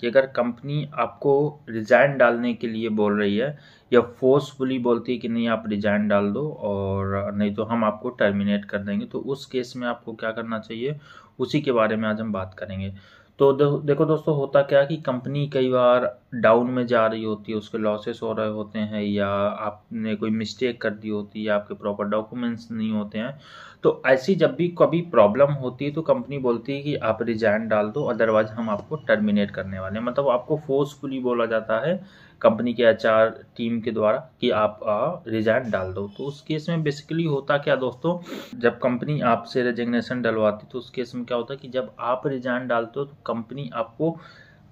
कि अगर कंपनी आपको रिज़ाइन डालने के लिए बोल रही है या फोर्सफुली बोलती है कि नहीं आप रिज़ाइन डाल दो और नहीं तो हम आपको टर्मिनेट कर देंगे तो उस केस में आपको क्या करना चाहिए उसी के बारे में आज हम बात करेंगे तो देखो दोस्तों होता क्या कि कंपनी कई बार डाउन में जा रही होती है उसके लॉसेस हो रहे होते हैं या आपने कोई मिस्टेक कर दी होती है या आपके प्रॉपर डॉक्यूमेंट्स नहीं होते हैं तो ऐसी जब भी कभी प्रॉब्लम होती है तो कंपनी बोलती है कि आप रिजाइन डाल दो अदरवाइज हम आपको टर्मिनेट करने वाले हैं मतलब आपको फोर्सफुली बोला जाता है कंपनी के एचआर टीम के द्वारा कि आप रिजाइन डाल दो तो उस केस में बेसिकली होता क्या दोस्तों जब कंपनी आपसे रेजिग्नेशन डलवाती तो उस केस में क्या होता है कि जब आप रिजाइन डालते हो तो कंपनी आपको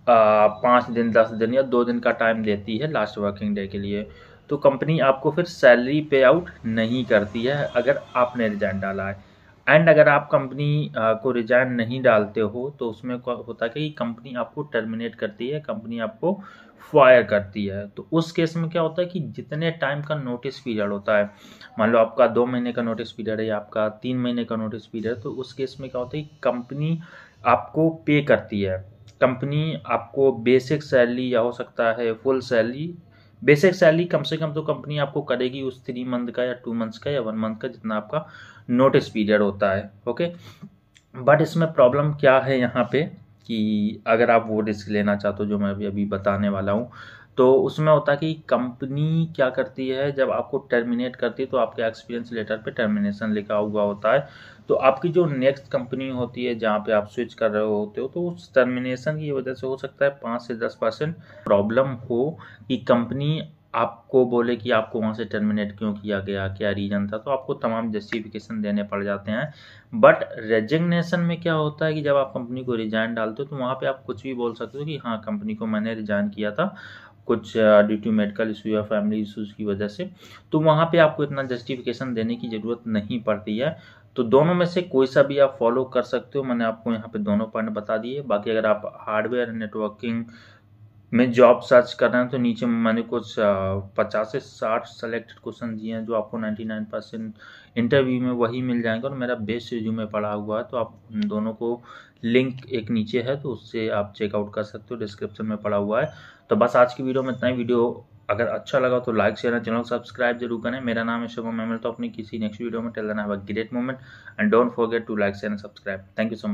पाँच दिन दस दिन या दो दिन का टाइम देती है लास्ट वर्किंग डे के लिए तो कंपनी आपको फिर सैलरी पे आउट नहीं करती है अगर आपने रिजाइन डाला है एंड अगर आप कंपनी को रिजाइन नहीं डालते हो तो उसमें होता है कि कंपनी आपको टर्मिनेट करती है कंपनी आपको फायर करती है तो उस केस में क्या होता है कि जितने टाइम का नोटिस पीरियड होता है मान लो आपका दो महीने का नोटिस पीरियड है या आपका तीन महीने का नोटिस पीरियड है तो उस केस में क्या होता है कि कंपनी आपको पे करती है कंपनी आपको बेसिक सैलरी या हो सकता है फुल सैलरी बेसिक सैलरी कम से कम तो कंपनी आपको करेगी उस थ्री मंथ का या टू मंथ्स का या वन मंथ का जितना आपका नोटिस पीरियड होता है ओके बट इसमें प्रॉब्लम क्या है यहाँ पे कि अगर आप वो रिस्क लेना चाहते हो जो मैं अभी अभी बताने वाला हूँ तो उसमें होता है कि कंपनी क्या करती है जब आपको टर्मिनेट करती है तो आपके एक्सपीरियंस लेटर पे टर्मिनेशन लिखा हुआ होता है तो आपकी जो नेक्स्ट कंपनी होती है जहाँ पे आप स्विच कर रहे होते हो तो उस टर्मिनेशन की वजह से हो सकता है पाँच से दस परसेंट प्रॉब्लम हो कि कंपनी आपको बोले कि आपको वहाँ से टर्मिनेट क्यों किया गया क्या रीज़न था तो आपको तमाम जस्टिफिकेशन देने पड़ जाते हैं बट रेजिग्नेशन में क्या होता है कि जब आप कंपनी को रिजाइन डालते हो तो वहाँ पे आप कुछ भी बोल सकते हो कि हाँ कंपनी को मैंने रिजाइन किया था कुछ ड्यू टू मेडिकल इशू या फैमिली इशूज़ की वजह से तो वहाँ पे आपको इतना जस्टिफिकेशन देने की ज़रूरत नहीं पड़ती है तो दोनों में से कोई सा भी आप फॉलो कर सकते हो मैंने आपको यहाँ पे दोनों पॉइंट बता दिए बाकी अगर आप हार्डवेयर नेटवर्किंग मैं जॉब सर्च कर रहा हूँ तो नीचे मैंने कुछ पचास से साठ सेलेक्टेड क्वेश्चन दिए हैं जो आपको नाइन्टी नाइन परसेंट इंटरव्यू में वही मिल जाएंगे और मेरा बेस्ट रिज्यूमे पड़ा हुआ है तो आप उन दोनों को लिंक एक नीचे है तो उससे आप चेकआउट कर सकते हो डिस्क्रिप्शन में पड़ा हुआ है तो बस आज की वीडियो में इतना ही वीडियो अगर अच्छा लगा तो लाइक शेयर चैनल सब्सक्राइब जरूर करें मेरा नाम है शुभम मैं मिलता हूँ अपनी किसी नेक्स्ट वीडियो में टेल देना है a great moment and don't forget to like share subscribe thank you so much